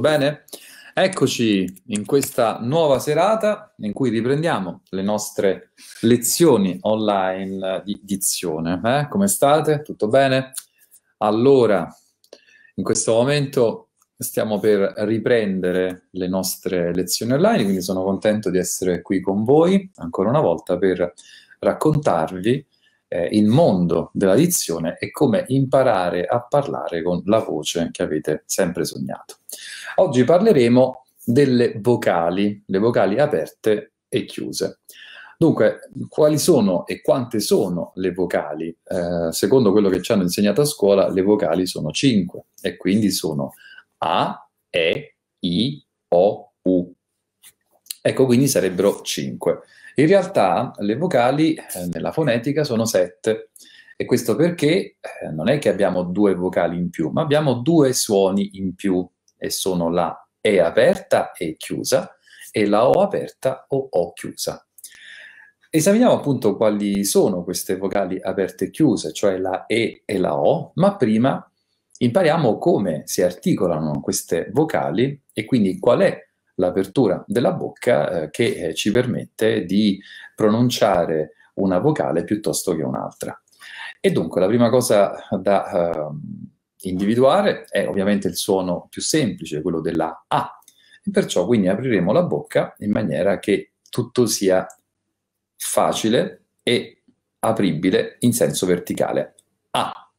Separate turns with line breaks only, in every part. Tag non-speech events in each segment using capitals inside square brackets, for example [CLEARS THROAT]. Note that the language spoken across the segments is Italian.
Bene? Eccoci in questa nuova serata in cui riprendiamo le nostre lezioni online di dizione. Eh? Come state? Tutto bene? Allora, in questo momento stiamo per riprendere le nostre lezioni online, quindi sono contento di essere qui con voi ancora una volta per raccontarvi eh, il mondo della dizione e come imparare a parlare con la voce che avete sempre sognato. Oggi parleremo delle vocali, le vocali aperte e chiuse. Dunque, quali sono e quante sono le vocali? Eh, secondo quello che ci hanno insegnato a scuola, le vocali sono 5 e quindi sono A, E, I, O, U. Ecco, quindi sarebbero 5. In realtà le vocali eh, nella fonetica sono sette e questo perché eh, non è che abbiamo due vocali in più, ma abbiamo due suoni in più e sono la E aperta e chiusa e la O aperta o O chiusa. Esaminiamo appunto quali sono queste vocali aperte e chiuse, cioè la E e la O, ma prima impariamo come si articolano queste vocali e quindi qual è l'apertura della bocca eh, che eh, ci permette di pronunciare una vocale piuttosto che un'altra. E dunque la prima cosa da eh, individuare è ovviamente il suono più semplice, quello della A. E perciò quindi apriremo la bocca in maniera che tutto sia facile e apribile in senso verticale. A.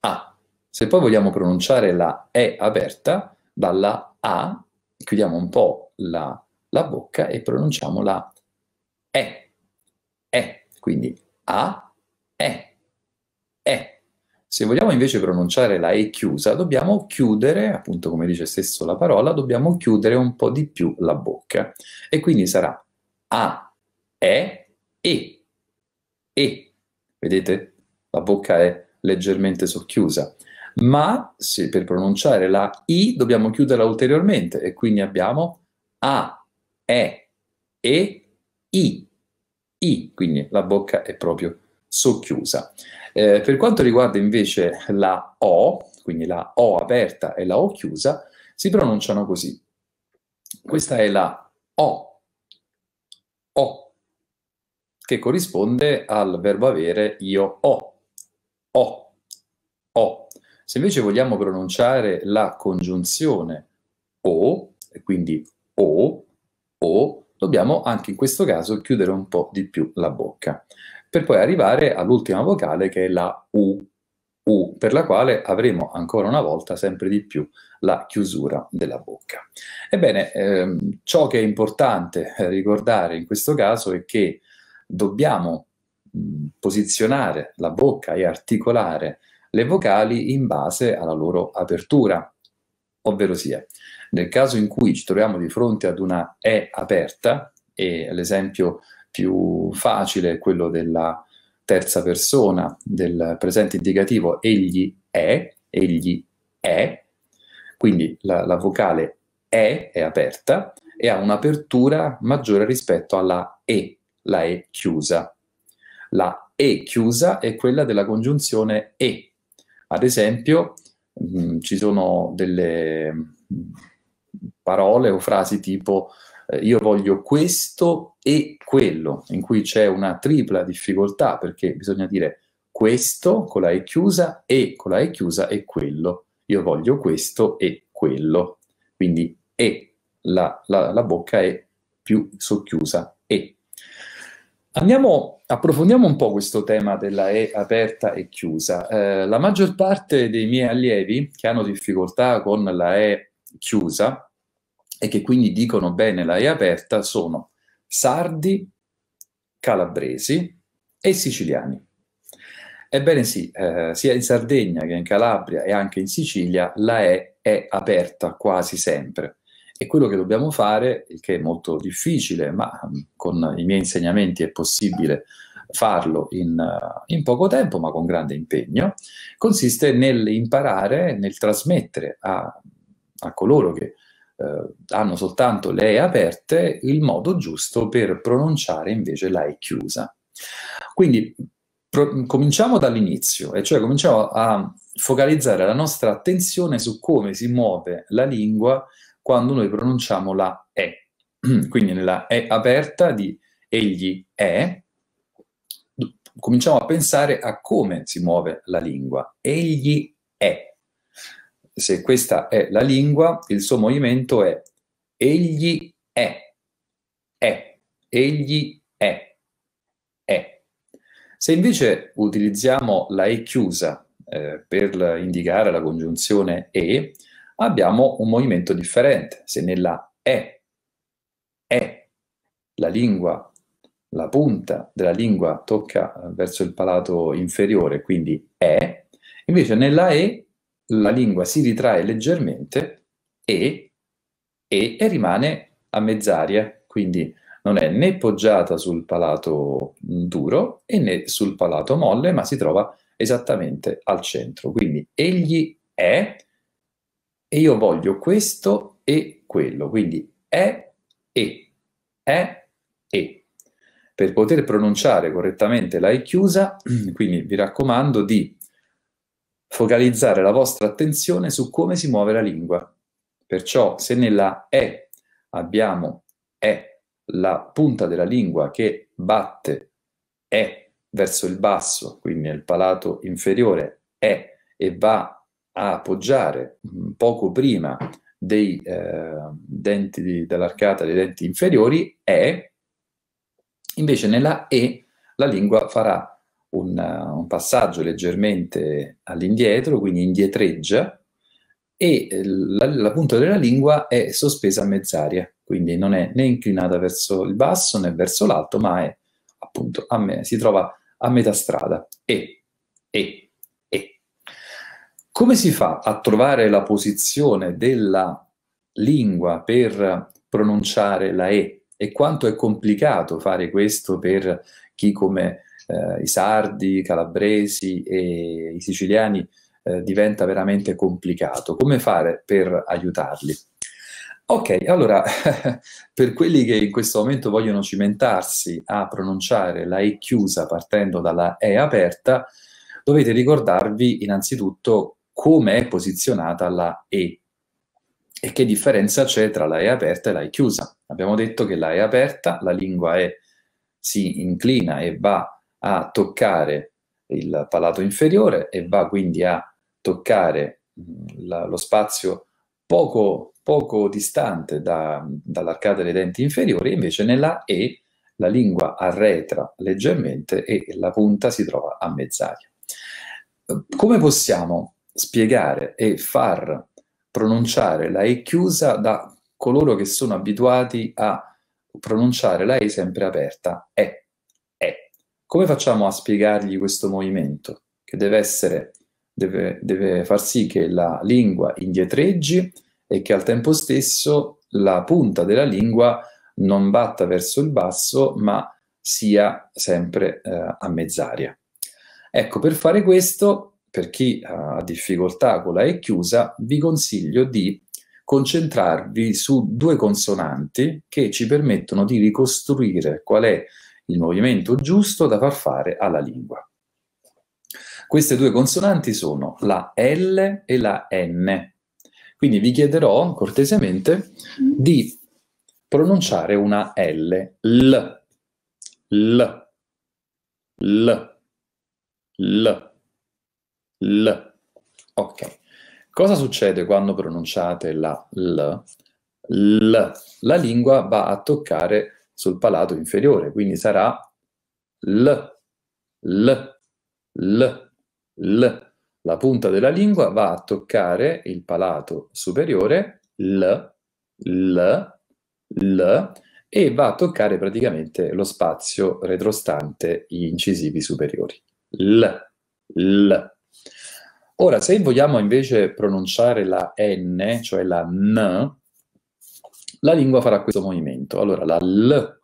A. Se poi vogliamo pronunciare la E aperta, dalla A chiudiamo un po' la, la bocca e pronunciamo la E. E, quindi A, E, E. Se vogliamo invece pronunciare la E chiusa, dobbiamo chiudere, appunto come dice stesso la parola, dobbiamo chiudere un po' di più la bocca. E quindi sarà A, E, E, E. Vedete? La bocca è leggermente socchiusa ma se per pronunciare la I dobbiamo chiuderla ulteriormente e quindi abbiamo A, E, E, I, I, quindi la bocca è proprio socchiusa. Eh, per quanto riguarda invece la O, quindi la O aperta e la O chiusa, si pronunciano così. Questa è la O, O, che corrisponde al verbo avere io ho, ho, ho. Se invece vogliamo pronunciare la congiunzione o, quindi o, o, dobbiamo anche in questo caso chiudere un po' di più la bocca, per poi arrivare all'ultima vocale che è la U, U, per la quale avremo ancora una volta sempre di più la chiusura della bocca. Ebbene, ehm, ciò che è importante ricordare in questo caso è che dobbiamo posizionare la bocca e articolare le vocali in base alla loro apertura, ovvero sia, nel caso in cui ci troviamo di fronte ad una E aperta, e l'esempio più facile è quello della terza persona del presente indicativo, egli è, egli è, quindi la, la vocale E è aperta e ha un'apertura maggiore rispetto alla E, la E chiusa. La E chiusa è quella della congiunzione E, ad esempio, mh, mm, ci sono delle mm, parole o frasi tipo eh, io voglio questo e quello, in cui c'è una tripla difficoltà perché bisogna dire questo con la E chiusa e con la E chiusa e quello. Io voglio questo e quello. Quindi e, la, la, la bocca è più socchiusa e. Andiamo Approfondiamo un po' questo tema della E aperta e chiusa. Eh, la maggior parte dei miei allievi che hanno difficoltà con la E chiusa e che quindi dicono bene la E aperta sono sardi, calabresi e siciliani. Ebbene sì, eh, sia in Sardegna che in Calabria e anche in Sicilia la E è aperta quasi sempre. E quello che dobbiamo fare, il che è molto difficile, ma mm, con i miei insegnamenti è possibile farlo in, in poco tempo, ma con grande impegno, consiste nell'imparare, nel trasmettere a, a coloro che eh, hanno soltanto le E aperte il modo giusto per pronunciare invece la E chiusa. Quindi pro, cominciamo dall'inizio, e cioè cominciamo a focalizzare la nostra attenzione su come si muove la lingua quando noi pronunciamo la E. [CLEARS THROAT] Quindi nella E aperta di egli è, cominciamo a pensare a come si muove la lingua. Egli è. Se questa è la lingua, il suo movimento è egli è, è, egli è, è. Se invece utilizziamo la E chiusa eh, per indicare la congiunzione E, abbiamo un movimento differente. Se nella E è la lingua, la punta della lingua tocca verso il palato inferiore, quindi E, invece nella E la lingua si ritrae leggermente e, e, e rimane a mezz'aria, quindi non è né poggiata sul palato duro né sul palato molle, ma si trova esattamente al centro. Quindi egli è e io voglio questo e quello, quindi è e, è e. Per poter pronunciare correttamente la E chiusa, [CLEARS THROAT] quindi vi raccomando di focalizzare la vostra attenzione su come si muove la lingua. Perciò se nella E abbiamo E, la punta della lingua che batte E verso il basso, quindi nel palato inferiore E e va a appoggiare mm, poco prima dei eh, denti di, dell'arcata dei denti inferiori è, invece nella E la lingua farà un, eh, un passaggio leggermente all'indietro, quindi indietreggia, e eh, la, la, punta della lingua è sospesa a mezz'aria, quindi non è né inclinata verso il basso né verso l'alto, ma è appunto a me, si trova a metà strada. E, e come si fa a trovare la posizione della lingua per pronunciare la E e quanto è complicato fare questo per chi come eh, i sardi, i calabresi e i siciliani eh, diventa veramente complicato. Come fare per aiutarli? Ok, allora, [LAUGHS] per quelli che in questo momento vogliono cimentarsi a pronunciare la E chiusa partendo dalla E aperta, dovete ricordarvi innanzitutto come è posizionata la E e che differenza c'è tra la E aperta e la E chiusa. Abbiamo detto che la E aperta, la lingua E si inclina e va a toccare il palato inferiore e va quindi a toccare la, lo spazio poco, poco distante da, dall'arcata dei denti inferiori, invece nella E la lingua arretra leggermente e la punta si trova a mezz'aria. Come possiamo spiegare e far pronunciare la E chiusa da coloro che sono abituati a pronunciare la E sempre aperta. E. E. Come facciamo a spiegargli questo movimento? Che deve essere, deve, deve far sì che la lingua indietreggi e che al tempo stesso la punta della lingua non batta verso il basso, ma sia sempre eh, a mezz'aria. Ecco, per fare questo per chi ha difficoltà con la E chiusa, vi consiglio di concentrarvi su due consonanti che ci permettono di ricostruire qual è il movimento giusto da far fare alla lingua. Queste due consonanti sono la L e la N. Quindi vi chiederò cortesemente di pronunciare una L. L. L. L. L. L. Ok. Cosa succede quando pronunciate la L? L. La lingua va a toccare sul palato inferiore, quindi sarà L. L. L. L. La punta della lingua va a toccare il palato superiore, L. L. L e va a toccare praticamente lo spazio retrostante gli incisivi superiori. L, L, Ora, se vogliamo invece pronunciare la N, cioè la N, la lingua farà questo movimento. Allora, la L,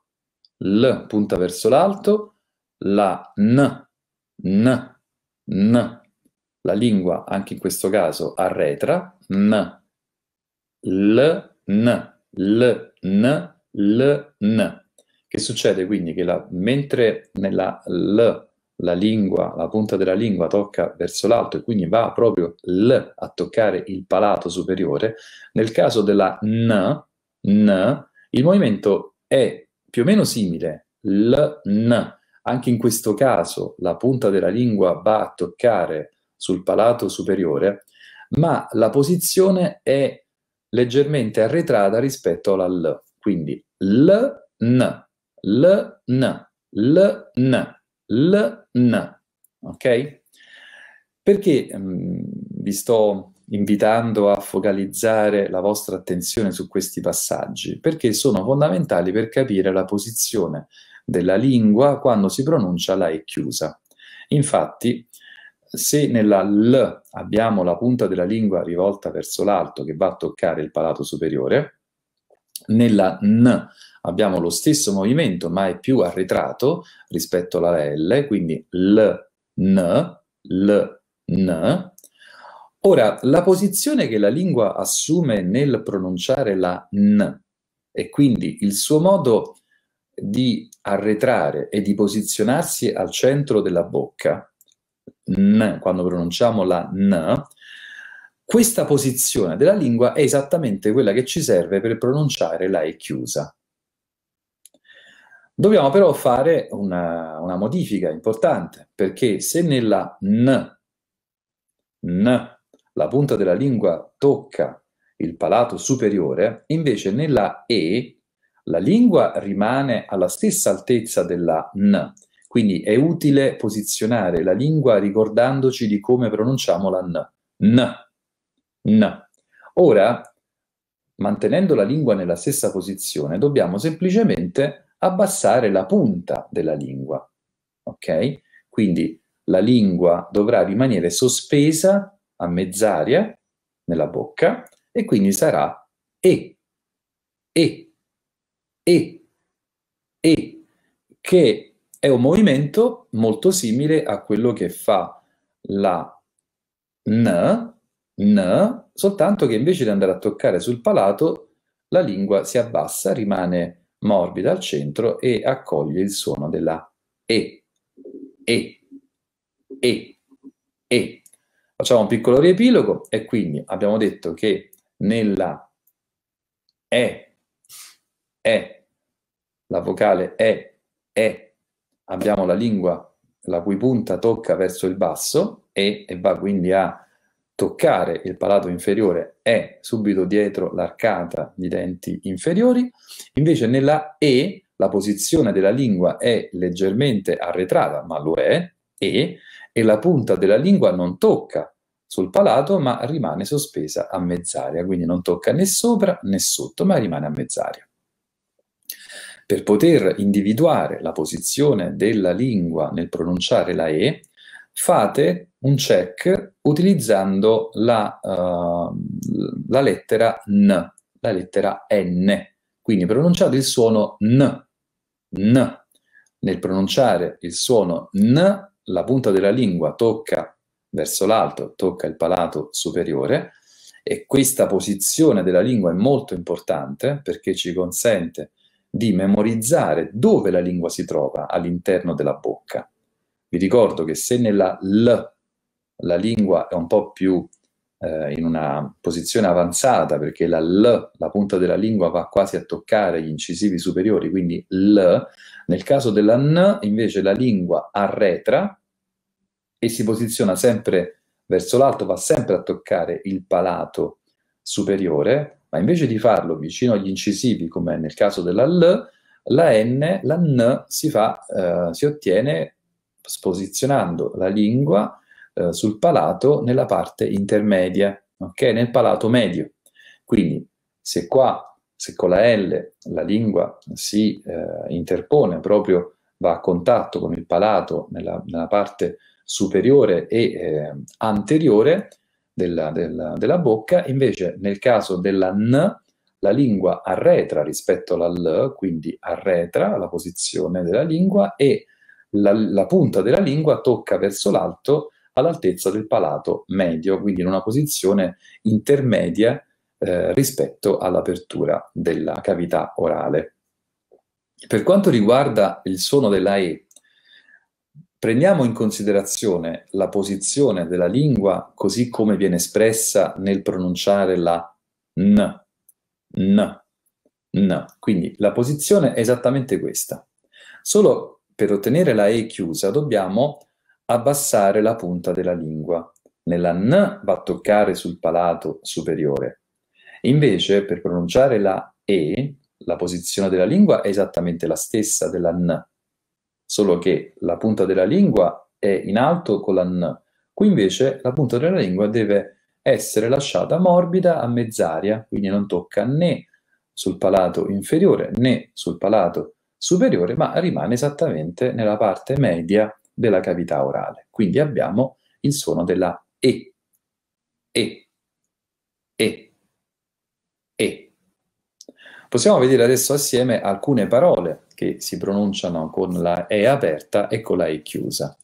L punta verso l'alto, la N, N, N. La lingua, anche in questo caso, arretra, N, L, N, L, N, L, N. Che succede quindi? Che la, mentre nella L la lingua, la punta della lingua tocca verso l'alto e quindi va proprio L a toccare il palato superiore, nel caso della N, N il movimento è più o meno simile, L, N. Anche in questo caso la punta della lingua va a toccare sul palato superiore, ma la posizione è leggermente arretrata rispetto alla L. Quindi L, N, L, N, L, N, L, n, ok? Perché mh, mm, vi sto invitando a focalizzare la vostra attenzione su questi passaggi? Perché sono fondamentali per capire la posizione della lingua quando si pronuncia la E chiusa. Infatti, se nella L abbiamo la punta della lingua rivolta verso l'alto che va a toccare il palato superiore, nella N abbiamo lo stesso movimento, ma è più arretrato rispetto alla L, quindi L, N, L, N. Ora, la posizione che la lingua assume nel pronunciare la N e quindi il suo modo di arretrare e di posizionarsi al centro della bocca, N, quando pronunciamo la N, questa posizione della lingua è esattamente quella che ci serve per pronunciare la E chiusa. Dobbiamo però fare una, una modifica importante, perché se nella N, N la punta della lingua tocca il palato superiore, invece nella E la lingua rimane alla stessa altezza della N, quindi è utile posizionare la lingua ricordandoci di come pronunciamo la N. N N. Ora, mantenendo la lingua nella stessa posizione, dobbiamo semplicemente abbassare la punta della lingua. Ok? Quindi la lingua dovrà rimanere sospesa a mezz'aria nella bocca e quindi sarà E, E, E, E, che è un movimento molto simile a quello che fa la N N, soltanto che invece di andare a toccare sul palato, la lingua si abbassa, rimane morbida al centro e accoglie il suono della E. E. E. E. Facciamo un piccolo riepilogo e quindi abbiamo detto che nella E, E, la vocale E, E, abbiamo la lingua la cui punta tocca verso il basso E e va quindi a toccare il palato inferiore è subito dietro l'arcata di denti inferiori, invece nella E la posizione della lingua è leggermente arretrata, ma lo è, e, e la punta della lingua non tocca sul palato, ma rimane sospesa a mezz'aria, quindi non tocca né sopra né sotto, ma rimane a mezz'aria. Per poter individuare la posizione della lingua nel pronunciare la E, fate un check utilizzando la, uh, la, lettera N, la lettera N. Quindi pronunciate il suono N, N. Nel pronunciare il suono N, la punta della lingua tocca verso l'alto, tocca il palato superiore e questa posizione della lingua è molto importante perché ci consente di memorizzare dove la lingua si trova all'interno della bocca. Vi ricordo che se nella L la lingua è un po' più eh, in una posizione avanzata perché la L, la punta della lingua va quasi a toccare gli incisivi superiori, quindi L. Nel caso della N invece la lingua arretra e si posiziona sempre verso l'alto, va sempre a toccare il palato superiore, ma invece di farlo vicino agli incisivi come nel caso della L, la N, la N si, fa, eh, si ottiene posizionando la lingua eh, sul palato nella parte intermedia, ok? nel palato medio. Quindi se qua, se con la L la lingua si eh, interpone proprio, va a contatto con il palato nella, nella parte superiore e eh, anteriore della, della, della bocca, invece nel caso della N la lingua arretra rispetto alla L, quindi arretra la posizione della lingua e la, la punta della lingua tocca verso l'alto all'altezza del palato medio, quindi in una posizione intermedia eh, rispetto all'apertura della cavità orale. Per quanto riguarda il suono della E, prendiamo in considerazione la posizione della lingua così come viene espressa nel pronunciare la N, N, N. Quindi la posizione è esattamente questa. Solo per ottenere la E chiusa dobbiamo abbassare la punta della lingua. Nella N va a toccare sul palato superiore. Invece, per pronunciare la E, la posizione della lingua è esattamente la stessa della N, solo che la punta della lingua è in alto con la N. Qui invece la punta della lingua deve essere lasciata morbida a mezz'aria, quindi non tocca né sul palato inferiore né sul palato superiore, ma rimane esattamente nella parte media della cavità orale. Quindi abbiamo il suono della E, E, E, E. Possiamo vedere adesso assieme alcune parole che si pronunciano con la E aperta e con la E chiusa.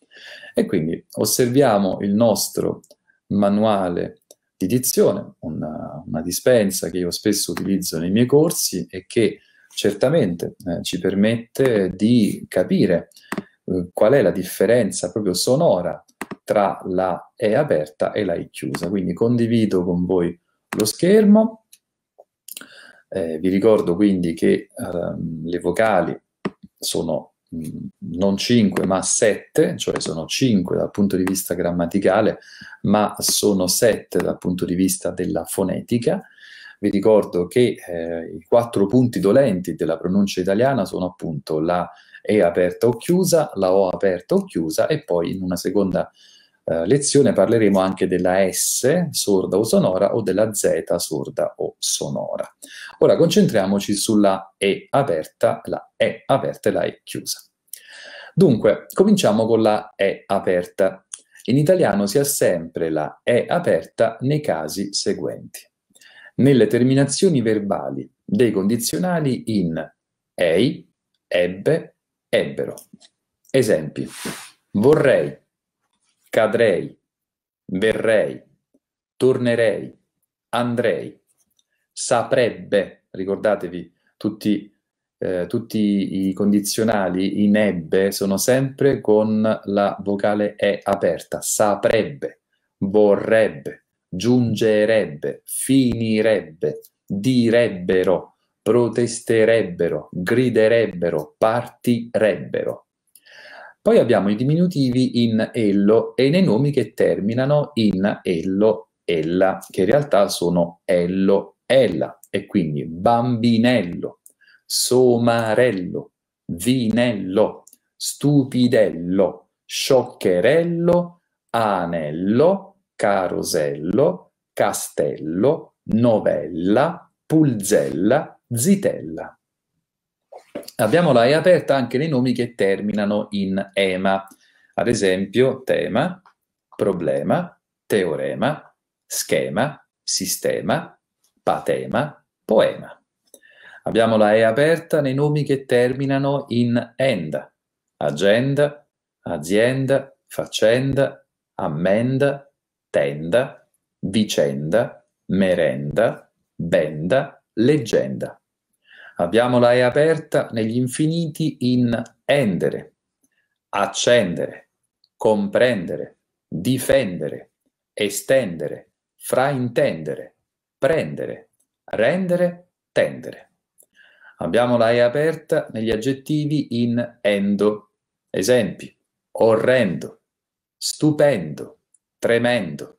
E quindi osserviamo il nostro manuale di dizione, una, una dispensa che io spesso utilizzo nei miei corsi e che certamente eh, ci permette di capire qual è la differenza proprio sonora tra la E aperta e la E chiusa. Quindi condivido con voi lo schermo, eh, vi ricordo quindi che ehm, le vocali sono mh, non 5 ma 7, cioè sono 5 dal punto di vista grammaticale, ma sono 7 dal punto di vista della fonetica. Vi ricordo che eh, i quattro punti dolenti della pronuncia italiana sono appunto la e aperta o chiusa, la O aperta o chiusa e poi in una seconda eh, lezione parleremo anche della S sorda o sonora o della Z sorda o sonora. Ora concentriamoci sulla E aperta, la E aperta e la E chiusa. Dunque, cominciamo con la E aperta. In italiano si ha sempre la E aperta nei casi seguenti. Nelle terminazioni verbali dei condizionali in ei, ebbe, ebbero. Esempi. Vorrei, cadrei, verrei, tornerei, andrei, saprebbe, ricordatevi, tutti, eh, tutti, i condizionali in ebbe sono sempre con la vocale E aperta, saprebbe, vorrebbe, giungerebbe, finirebbe, direbbero, protesterebbero, griderebbero, partirebbero. Poi abbiamo i diminutivi in ello e nei nomi che terminano in ello, ella, che in realtà sono ello, ella, e quindi bambinello, somarello, vinello, stupidello, scioccherello, anello, carosello, castello, novella, pulzella, zitella. Abbiamo la E aperta anche nei nomi che terminano in ema, ad esempio tema, problema, teorema, schema, sistema, patema, poema. Abbiamo la E aperta nei nomi che terminano in end, agenda, azienda, faccenda, ammenda, tenda, vicenda, merenda, benda, leggenda. Abbiamo la E aperta negli infiniti in endere, accendere, comprendere, difendere, estendere, fraintendere, prendere, rendere, tendere. Abbiamo la E aperta negli aggettivi in endo. Esempi, orrendo, stupendo, tremendo.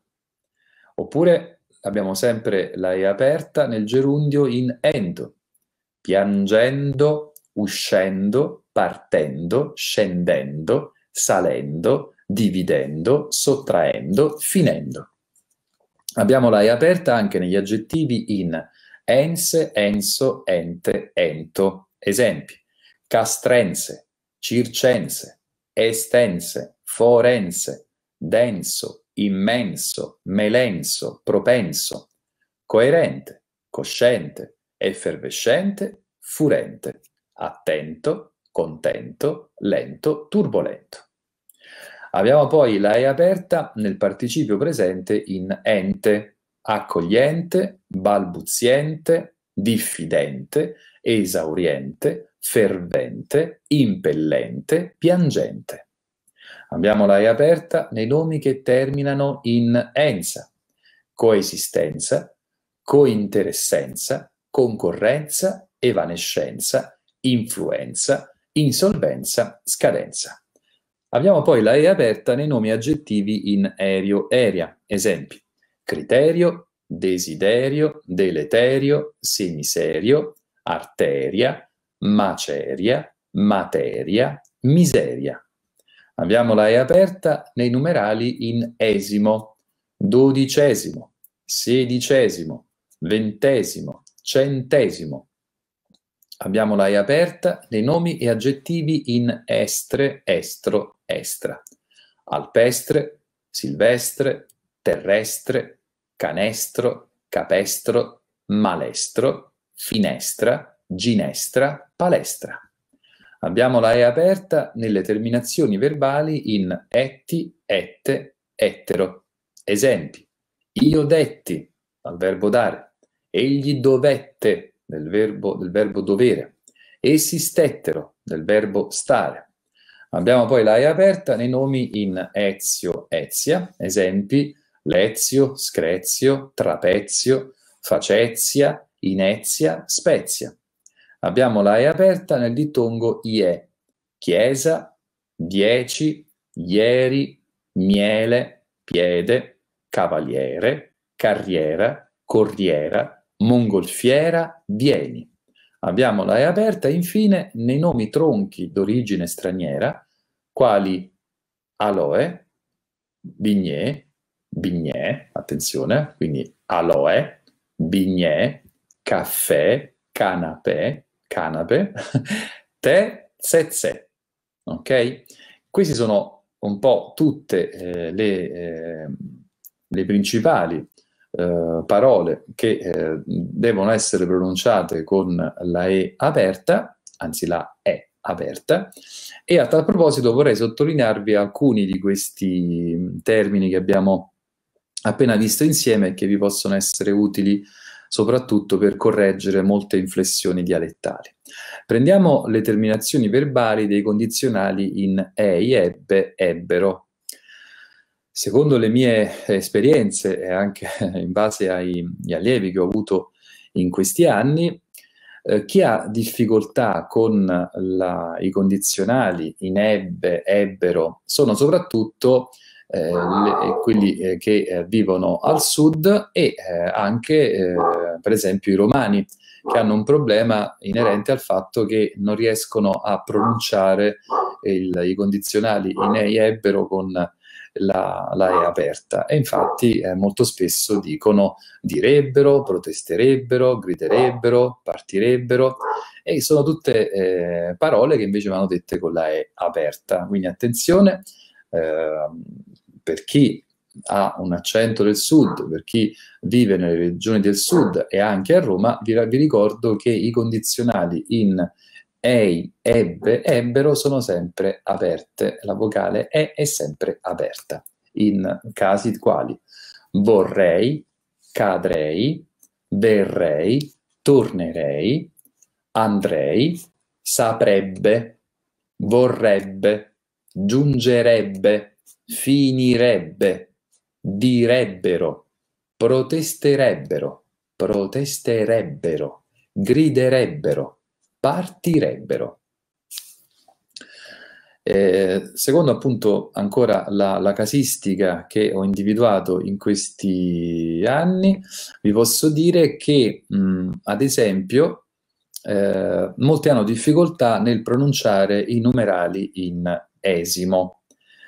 Oppure abbiamo sempre la E aperta nel gerundio in endo, piangendo, uscendo, partendo, scendendo, salendo, dividendo, sottraendo, finendo. Abbiamo la E aperta anche negli aggettivi in ense, enso, ente, ento. Esempi. Castrense, circense, estense, forense, denso, immenso, melenso, propenso, coerente, cosciente, effervescente, furente, attento, contento, lento, turbolento. Abbiamo poi la E aperta nel participio presente in ente, accogliente, balbuziente, diffidente, esauriente, fervente, impellente, piangente. Abbiamo la E aperta nei nomi che terminano in enza, coesistenza, cointeressenza, concorrenza, evanescenza, influenza, insolvenza, scadenza. Abbiamo poi la E aperta nei nomi aggettivi in aereo, eria, esempi, criterio, desiderio, deleterio, semiserio, arteria, maceria, materia, miseria, Abbiamo la E aperta nei numerali in esimo, dodicesimo, sedicesimo, ventesimo, centesimo. Abbiamo la E aperta nei nomi e aggettivi in estre, estro, estra. Alpestre, silvestre, terrestre, canestro, capestro, malestro, finestra, ginestra, palestra. Abbiamo la E aperta nelle terminazioni verbali in etti, ette, ettero. Esempi. Io detti dal verbo dare. Egli dovette del verbo, del verbo dovere. Essi stettero del verbo stare. Abbiamo poi la E aperta nei nomi in Ezio, Ezia. Esempi. Lezio, Screzio, Trapezio, Facezia, Inezia, Spezia. Abbiamo la E aperta nel dittongo IE. Chiesa, dieci, ieri, miele, piede, cavaliere, carriera, corriera, mongolfiera, vieni. Abbiamo la E aperta infine nei nomi tronchi d'origine straniera, quali aloe, bignè, bignè, attenzione, eh, quindi aloe, bignè, caffè, canapè, canape, [LAUGHS] tè, tse Ok? Queste sono un po' tutte eh, le, eh, le, principali eh, parole che eh, devono essere pronunciate con la E aperta, anzi la E aperta, e a tal proposito vorrei sottolinearvi alcuni di questi mm, termini che abbiamo appena visto insieme e che vi possono essere utili soprattutto per correggere molte inflessioni dialettali. Prendiamo le terminazioni verbali dei condizionali in ei, ebbe, ebbero. Secondo le mie esperienze e anche [LAUGHS] in base agli allievi che ho avuto in questi anni, eh, chi ha difficoltà con la, i condizionali in ebbe, ebbero, sono soprattutto eh, le, eh, quelli eh, che vivono al sud e anche per esempio i romani che hanno un problema inerente al fatto che non riescono a pronunciare il, i condizionali in e ebbero con la, la, E aperta e infatti eh, molto spesso dicono direbbero, protesterebbero, griderebbero, partirebbero e sono tutte eh, parole che invece vanno dette con la E aperta. Quindi attenzione, Ehm, per chi ha un accento del sud, per chi vive nelle regioni del sud e anche a Roma, vi, vi ricordo che i condizionali in ei, ebbe, ebbero sono sempre aperte, la vocale e è sempre aperta, in casi quali vorrei, cadrei, verrei, tornerei, andrei, saprebbe, vorrebbe, giungerebbe, finirebbe, direbbero, protesterebbero, protesterebbero, griderebbero, partirebbero. Eh, secondo appunto ancora la, la, casistica che ho individuato in questi anni, vi posso dire che mh, mm, ad esempio eh, molti hanno difficoltà nel pronunciare i numerali in esimo,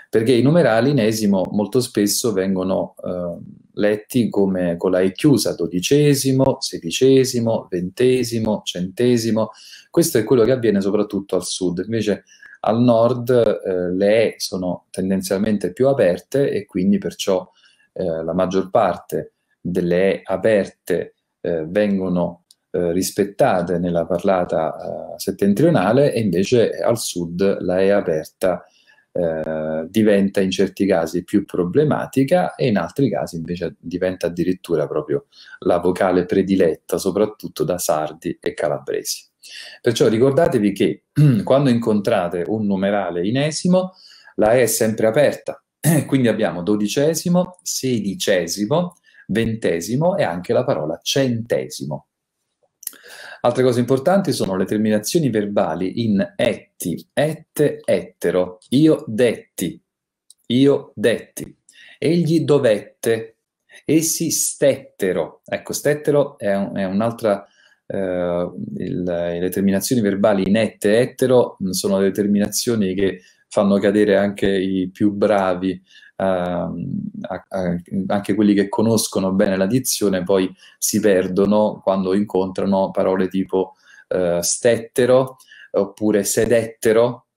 perché i numerali in esimo molto spesso vengono eh, letti come con la E chiusa, dodicesimo, sedicesimo, ventesimo, centesimo. Questo è quello che avviene soprattutto al sud, invece al nord eh, le E sono tendenzialmente più aperte e quindi perciò eh, la maggior parte delle E aperte eh, vengono eh, rispettate nella parlata eh, settentrionale e invece al sud la E aperta eh, diventa in certi casi più problematica e in altri casi invece diventa addirittura proprio la vocale prediletta soprattutto da sardi e calabresi. Perciò ricordatevi che [CLEARS THROAT] quando incontrate un numerale inesimo, la E è sempre aperta, [CLEARS THROAT] quindi abbiamo dodicesimo, sedicesimo, ventesimo e anche la parola centesimo. Altre cose importanti sono le terminazioni verbali in etti, ette, ettero, io detti, io detti, egli dovette, essi stettero. Ecco, stettero è, un, è un'altra... Eh, il, le terminazioni verbali in ette, ettero mm, sono le terminazioni che fanno cadere anche i più bravi Ehm, a, anche quelli che conoscono bene la dizione poi si perdono quando incontrano parole tipo uh, stettero oppure sedettero,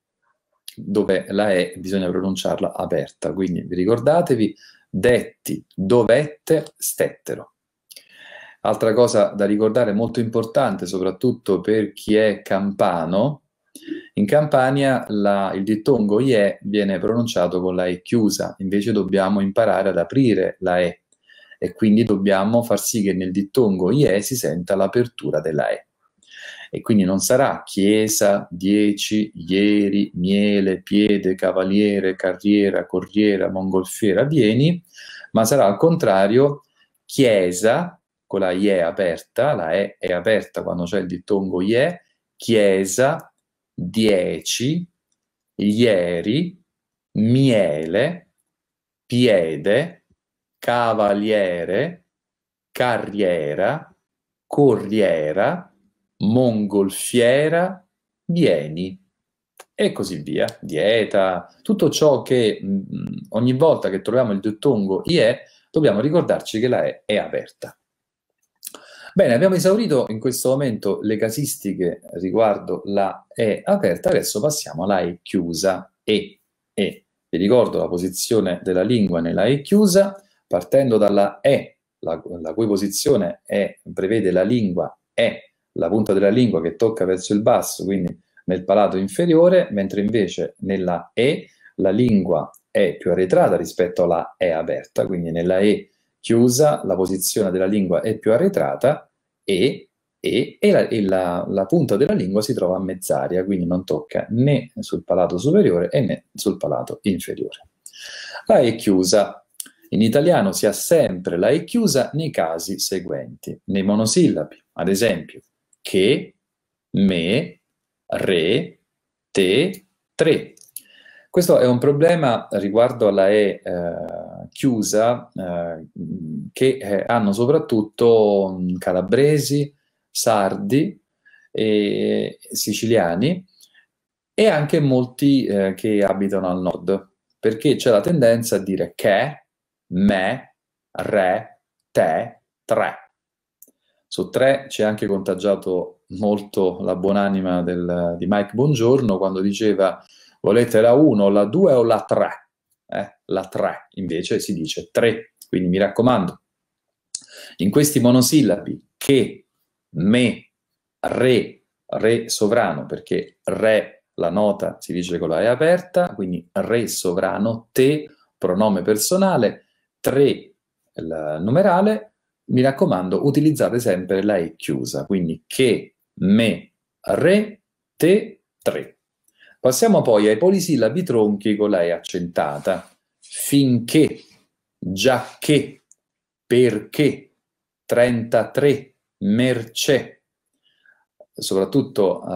dove la E bisogna pronunciarla aperta. Quindi ricordatevi, detti, dovette, stettero. Altra cosa da ricordare molto importante, soprattutto per chi è campano, in Campania la, il dittongo IE viene pronunciato con la E chiusa, invece dobbiamo imparare ad aprire la E e quindi dobbiamo far sì che nel dittongo IE si senta l'apertura della E. E quindi non sarà chiesa, dieci, ieri, miele, piede, cavaliere, carriera, corriera, mongolfiera, vieni, ma sarà al contrario chiesa, con la IE aperta, la E è aperta quando c'è il dittongo IE, chiesa, dieci, ieri, miele, piede, cavaliere, carriera, corriera, mongolfiera, vieni e così via, dieta, tutto ciò che mh, mm, ogni volta che troviamo il dottongo IE dobbiamo ricordarci che la E è aperta. Bene, abbiamo esaurito in questo momento le casistiche riguardo la E aperta, adesso passiamo alla E chiusa. E, e. Vi ricordo la posizione della lingua nella E chiusa, partendo dalla E, la, la cui posizione è, prevede la lingua E, la punta della lingua che tocca verso il basso, quindi nel palato inferiore, mentre invece nella E la lingua è più arretrata rispetto alla E aperta, quindi nella E chiusa, la posizione della lingua è più arretrata e, e, e, la, e la, la, punta della lingua si trova a mezz'aria, quindi non tocca né sul palato superiore né sul palato inferiore. La E chiusa. In italiano si ha sempre la E chiusa nei casi seguenti, nei monosillabi, ad esempio, che, me, re, te, tre. Questo è un problema riguardo alla E eh, chiusa eh, che eh, hanno soprattutto mm, calabresi, sardi, e siciliani e anche molti eh, che abitano al nord, perché c'è la tendenza a dire che, me, re, te, tre. Su tre c'è anche contagiato molto la buonanima del, di Mike Bongiorno quando diceva Volete la 1, la 2 o la 3? Eh, la 3 invece si dice 3, quindi mi raccomando. In questi monosillabi che, me, re, re sovrano, perché re, la nota si dice con la E aperta, quindi re sovrano, te, pronome personale, 3, il numerale, mi raccomando, utilizzate sempre la E chiusa, quindi che, me, re, te, 3. Passiamo poi ai polisillabi tronchi con la E accentata. Finché, giacché, perché, 33, mercè. Soprattutto eh,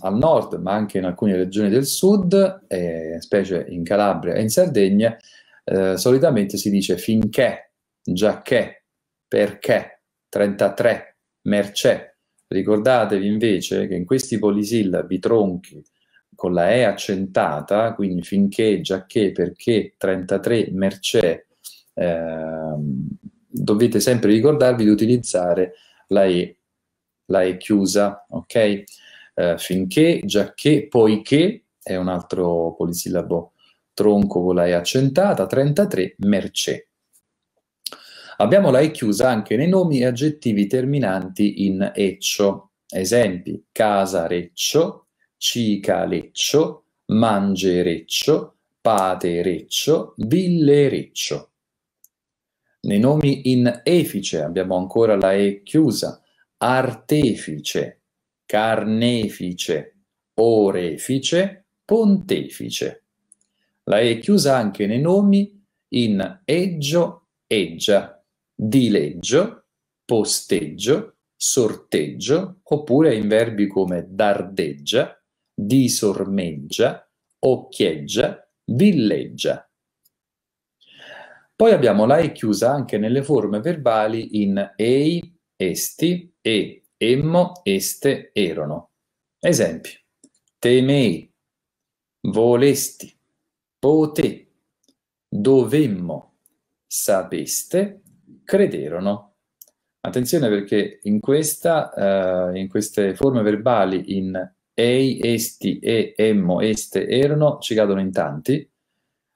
al nord, ma anche in alcune regioni del sud, eh, specie in Calabria e in Sardegna, eh, solitamente si dice finché, giacché, perché, 33, mercè. Ricordatevi invece che in questi polisillabi tronchi con la E accentata, quindi finché, giacché, perché, 33, mercè, eh, dovete sempre ricordarvi di utilizzare la E, la E chiusa, ok? Eh, finché, giacché, poiché, è un altro polisillabo tronco con la E accentata, 33, mercè. Abbiamo la E chiusa anche nei nomi e aggettivi terminanti in eccio. Esempi, casa, reccio, cicaleccio, mangereccio, patereccio, villereccio. Nei nomi in efice abbiamo ancora la E chiusa, artefice, carnefice, orefice, pontefice. La E chiusa anche nei nomi in eggio, eggia, dileggio, posteggio, sorteggio, oppure in verbi come dardeggia, disormeggia, occhieggia, villeggia. Poi abbiamo la E chiusa anche nelle forme verbali in ei, esti, e, emmo, este, ERONO. Esempi. Temei, volesti, POTE, dovemmo, sapeste, crederono. Attenzione perché in, questa, uh, in queste forme verbali in ei, esti, e, emmo, este, erano, ci cadono in tanti.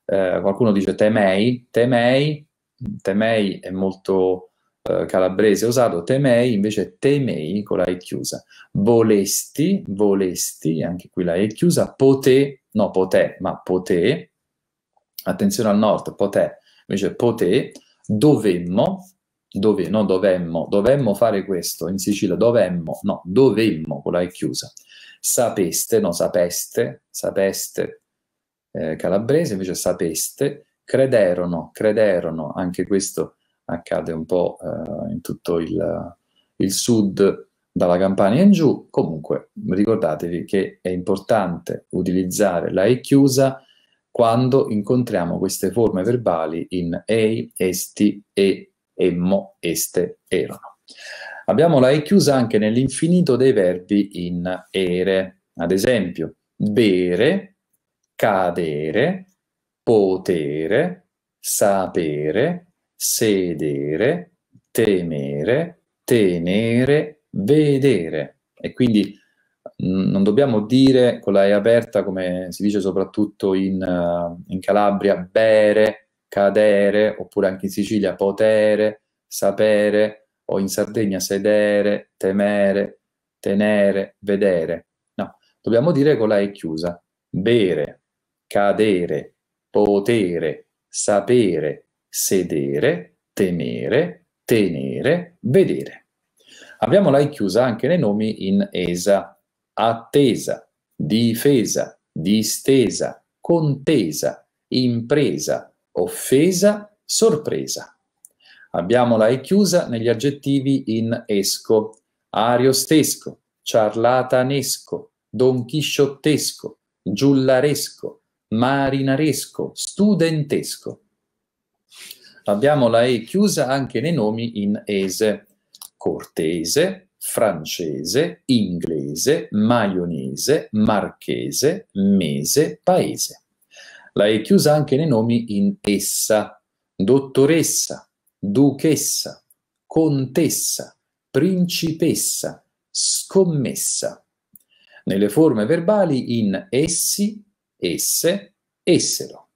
Eh, qualcuno dice temei, temei, temei è molto eh, calabrese usato, temei invece temei con la E chiusa. Volesti, volesti, anche qui la E chiusa, poté, no poté, ma poté, attenzione al nord, poté, invece poté, dovemmo, dove, no dovemmo, dovemmo fare questo, in Sicilia dovemmo, no, dovemmo con la E chiusa sapeste, no sapeste, sapeste eh, calabrese, invece sapeste, crederono, crederono, anche questo accade un po' eh, in tutto il, il sud dalla Campania in giù, comunque ricordatevi che è importante utilizzare la E chiusa quando incontriamo queste forme verbali in ei, esti, e, emmo, este, erano. Abbiamo la E chiusa anche nell'infinito dei verbi in ere. Ad esempio, bere, cadere, potere, sapere, sedere, temere, tenere, vedere. E quindi mm, non dobbiamo dire con la E aperta, come si dice soprattutto in, uh, in, Calabria, bere, cadere, oppure anche in Sicilia, potere, sapere, o in Sardegna sedere, temere, tenere, vedere. No, dobbiamo dire con la E chiusa. Bere, cadere, potere, sapere, sedere, temere, tenere, vedere. Abbiamo la E chiusa anche nei nomi in esa, attesa, difesa, distesa, contesa, impresa, offesa, sorpresa. Abbiamo la E chiusa negli aggettivi in esco, ariostesco, ciarlatanesco, donchisciottesco, giullaresco, marinaresco, studentesco. Abbiamo la E chiusa anche nei nomi in ese, cortese, francese, inglese, maionese, marchese, mese, paese. La E chiusa anche nei nomi in essa, dottoressa, duchessa, contessa, principessa, scommessa. Nelle forme verbali in essi, esse, essero.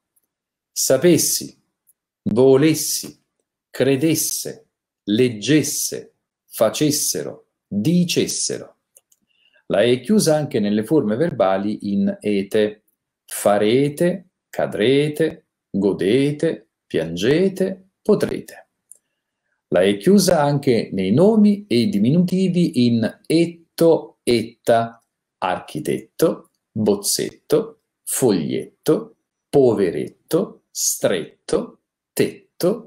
Sapessi, volessi, credesse, leggesse, facessero, dicessero. La E è chiusa anche nelle forme verbali in ete. Farete, cadrete, godete, piangete, potrete. La E chiusa anche nei nomi e i diminutivi in etto, etta, architetto, bozzetto, foglietto, poveretto, stretto, tetto,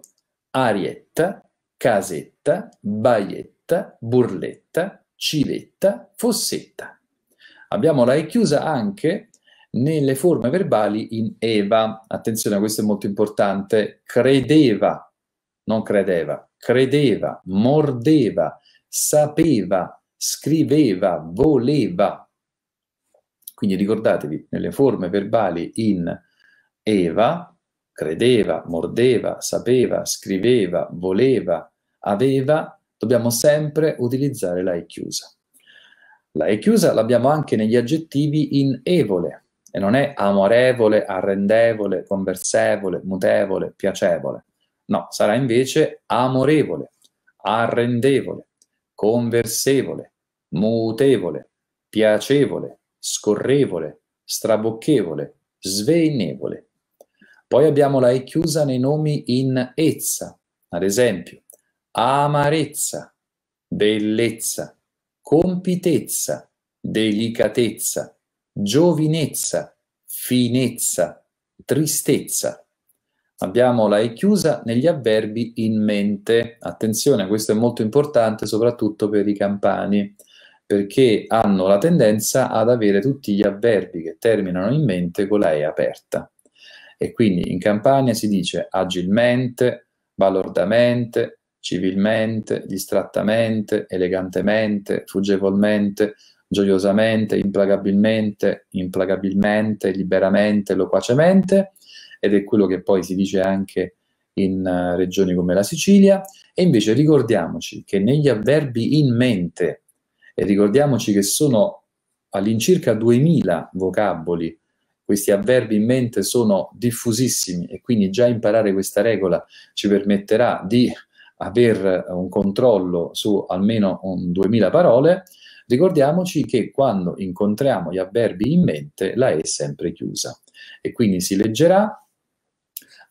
arietta, casetta, baietta, burletta, civetta, fossetta. Abbiamo la E chiusa anche nelle forme verbali in Eva. Attenzione, questo è molto importante. Credeva, non credeva credeva, mordeva, sapeva, scriveva, voleva. Quindi ricordatevi, nelle forme verbali in Eva, credeva, mordeva, sapeva, scriveva, voleva, aveva, dobbiamo sempre utilizzare la E chiusa. La E chiusa l'abbiamo anche negli aggettivi in evole, e non è amorevole, arrendevole, conversevole, mutevole, piacevole. No, sarà invece amorevole, arrendevole, conversevole, mutevole, piacevole, scorrevole, strabocchevole, sveinevole. Poi abbiamo la E chiusa nei nomi in ezza, ad esempio, amarezza, bellezza, compitezza, delicatezza, giovinezza, finezza, tristezza. Abbiamo la E chiusa negli avverbi in mente. Attenzione, questo è molto importante soprattutto per i campani, perché hanno la tendenza ad avere tutti gli avverbi che terminano in mente con la E aperta. E quindi in Campania si dice agilmente, balordamente, civilmente, distrattamente, elegantemente, fuggevolmente, gioiosamente, implacabilmente, implagabilmente, liberamente, loquacemente ed è quello che poi si dice anche in eh, regioni come la Sicilia. E invece ricordiamoci che negli avverbi in mente, e ricordiamoci che sono all'incirca 2000 vocaboli, questi avverbi in mente sono diffusissimi e quindi già imparare questa regola ci permetterà di aver un controllo su almeno 2000 parole, ricordiamoci che quando incontriamo gli avverbi in mente la E è sempre chiusa e quindi si leggerà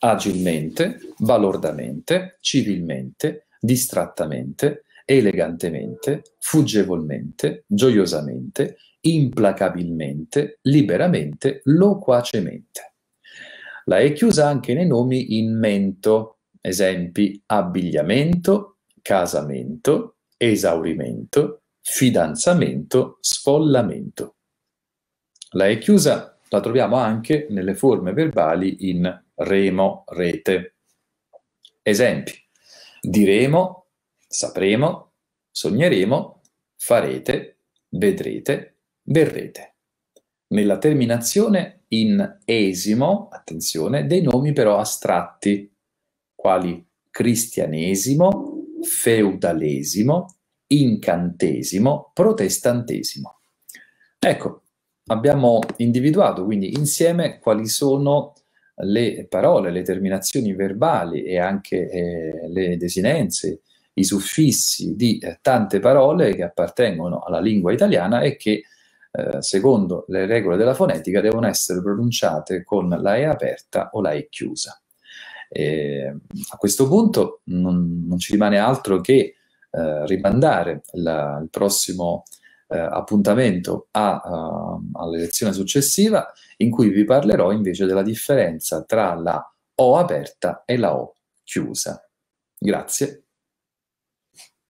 agilmente, balordamente, civilmente, distrattamente, elegantemente, fuggevolmente, gioiosamente, implacabilmente, liberamente, loquacemente. La è chiusa anche nei nomi in mento, esempi abbigliamento, casamento, esaurimento, fidanzamento, sfollamento. La è chiusa la troviamo anche nelle forme verbali in remo, rete. Esempi. Diremo, sapremo, sogneremo, farete, vedrete, verrete. Nella terminazione in esimo, attenzione, dei nomi però astratti, quali cristianesimo, feudalesimo, incantesimo, protestantesimo. Ecco, abbiamo individuato quindi insieme quali sono le parole, le terminazioni verbali e anche eh, le desinenze, i suffissi di eh, tante parole che appartengono alla lingua italiana e che eh, secondo le regole della fonetica devono essere pronunciate con la E aperta o la E chiusa. E, a questo punto non, non, ci rimane altro che eh, rimandare la, il prossimo eh, appuntamento a, uh, eh, alla lezione successiva in cui vi parlerò invece della differenza tra la O aperta e la O chiusa. Grazie.